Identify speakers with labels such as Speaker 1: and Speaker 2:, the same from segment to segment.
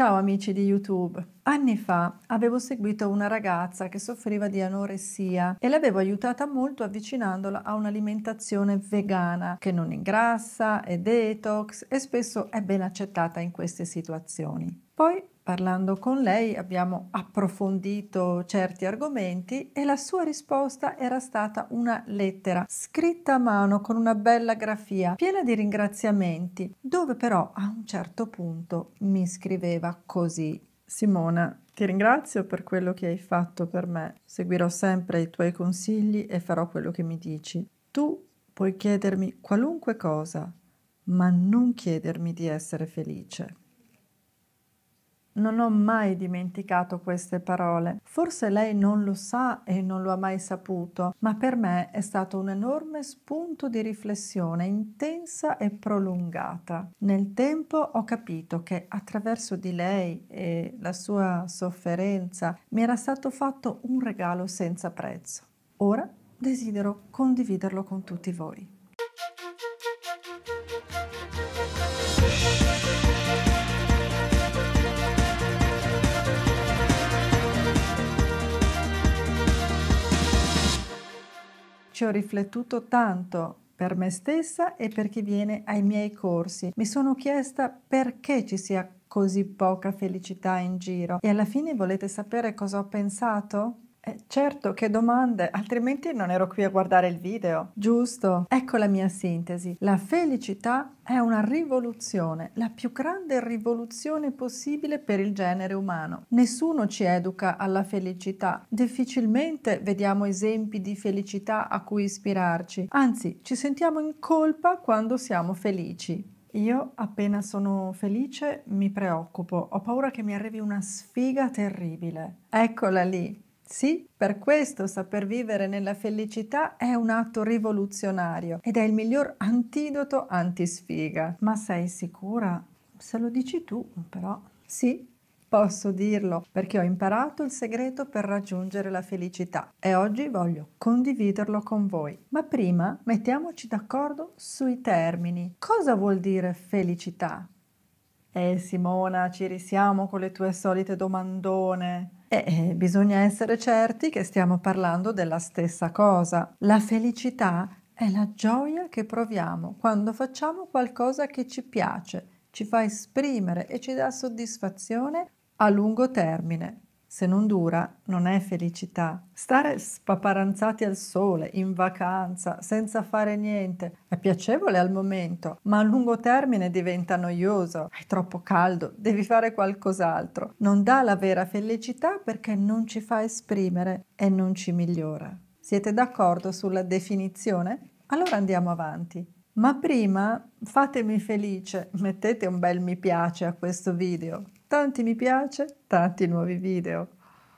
Speaker 1: Ciao amici di YouTube. Anni fa avevo seguito una ragazza che soffriva di anoressia e l'avevo aiutata molto avvicinandola a un'alimentazione vegana che non ingrassa, è detox e spesso è ben accettata in queste situazioni. Poi Parlando con lei abbiamo approfondito certi argomenti e la sua risposta era stata una lettera scritta a mano con una bella grafia, piena di ringraziamenti, dove però a un certo punto mi scriveva così. Simona, ti ringrazio per quello che hai fatto per me. Seguirò sempre i tuoi consigli e farò quello che mi dici. Tu puoi chiedermi qualunque cosa, ma non chiedermi di essere felice. Non ho mai dimenticato queste parole. Forse lei non lo sa e non lo ha mai saputo, ma per me è stato un enorme spunto di riflessione intensa e prolungata. Nel tempo ho capito che attraverso di lei e la sua sofferenza mi era stato fatto un regalo senza prezzo. Ora desidero condividerlo con tutti voi. Ci ho riflettuto tanto per me stessa e per chi viene ai miei corsi. Mi sono chiesta perché ci sia così poca felicità in giro e alla fine volete sapere cosa ho pensato? Eh, certo, che domande, altrimenti non ero qui a guardare il video. Giusto. Ecco la mia sintesi. La felicità è una rivoluzione, la più grande rivoluzione possibile per il genere umano. Nessuno ci educa alla felicità, difficilmente vediamo esempi di felicità a cui ispirarci, anzi ci sentiamo in colpa quando siamo felici. Io appena sono felice mi preoccupo, ho paura che mi arrivi una sfiga terribile. Eccola lì, sì, per questo saper vivere nella felicità è un atto rivoluzionario ed è il miglior antidoto antisfiga. Ma sei sicura? Se lo dici tu, però. Sì, Posso dirlo perché ho imparato il segreto per raggiungere la felicità e oggi voglio condividerlo con voi. Ma prima mettiamoci d'accordo sui termini. Cosa vuol dire felicità? Eh Simona, ci risiamo con le tue solite domandone. E bisogna essere certi che stiamo parlando della stessa cosa. La felicità è la gioia che proviamo quando facciamo qualcosa che ci piace, ci fa esprimere e ci dà soddisfazione a lungo termine se non dura, non è felicità. Stare spaparanzati al sole, in vacanza, senza fare niente, è piacevole al momento, ma a lungo termine diventa noioso. È troppo caldo, devi fare qualcos'altro. Non dà la vera felicità perché non ci fa esprimere e non ci migliora. Siete d'accordo sulla definizione? Allora andiamo avanti. Ma prima fatemi felice, mettete un bel mi piace a questo video, tanti mi piace, tanti nuovi video.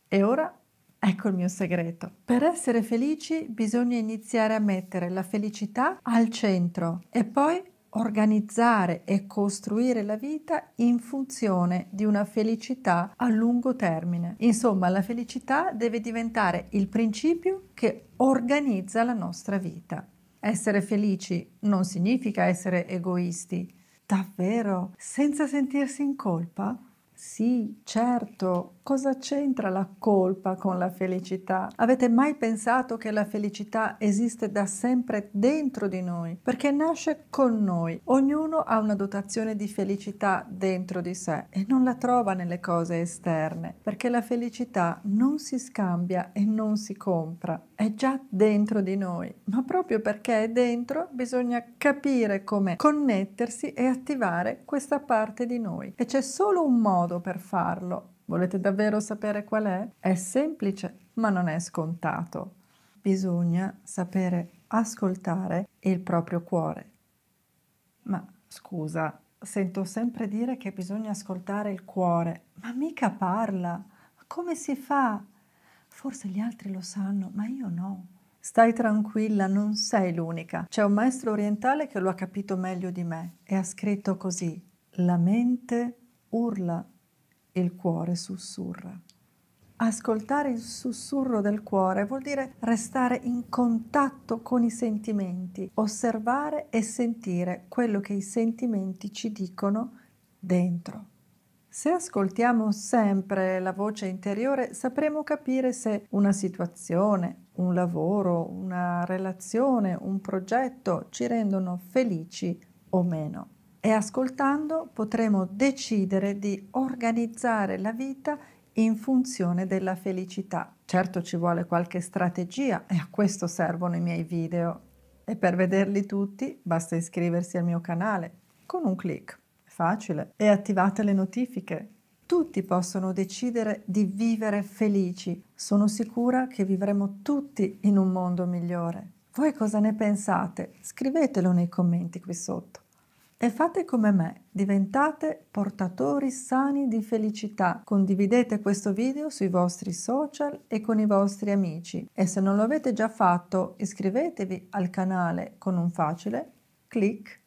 Speaker 1: E ora ecco il mio segreto. Per essere felici bisogna iniziare a mettere la felicità al centro e poi organizzare e costruire la vita in funzione di una felicità a lungo termine. Insomma, la felicità deve diventare il principio che organizza la nostra vita. Essere felici non significa essere egoisti. Davvero? Senza sentirsi in colpa? Sì, certo, cosa c'entra la colpa con la felicità? Avete mai pensato che la felicità esiste da sempre dentro di noi? Perché nasce con noi. Ognuno ha una dotazione di felicità dentro di sé e non la trova nelle cose esterne, perché la felicità non si scambia e non si compra. È già dentro di noi, ma proprio perché è dentro bisogna capire come connettersi e attivare questa parte di noi. E c'è solo un modo per farlo Volete davvero sapere qual è? È semplice, ma non è scontato. Bisogna sapere ascoltare il proprio cuore. Ma scusa, sento sempre dire che bisogna ascoltare il cuore, ma mica parla. Ma come si fa? Forse gli altri lo sanno, ma io no. Stai tranquilla, non sei l'unica. C'è un maestro orientale che lo ha capito meglio di me e ha scritto così: La mente urla il cuore sussurra. Ascoltare il sussurro del cuore vuol dire restare in contatto con i sentimenti, osservare e sentire quello che i sentimenti ci dicono dentro. Se ascoltiamo sempre la voce interiore sapremo capire se una situazione, un lavoro, una relazione, un progetto ci rendono felici o meno e ascoltando potremo decidere di organizzare la vita in funzione della felicità. Certo ci vuole qualche strategia e a questo servono i miei video. E per vederli tutti basta iscriversi al mio canale con un clic, facile, e attivate le notifiche. Tutti possono decidere di vivere felici. Sono sicura che vivremo tutti in un mondo migliore. Voi cosa ne pensate? Scrivetelo nei commenti qui sotto. E fate come me, diventate portatori sani di felicità. Condividete questo video sui vostri social e con i vostri amici. E se non lo avete già fatto, iscrivetevi al canale con un facile clic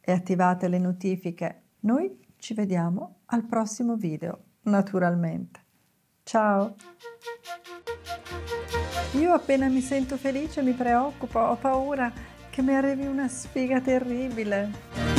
Speaker 1: e attivate le notifiche. Noi ci vediamo al prossimo video, naturalmente. Ciao! Io appena mi sento felice mi preoccupo, ho paura che mi arrivi una sfiga terribile.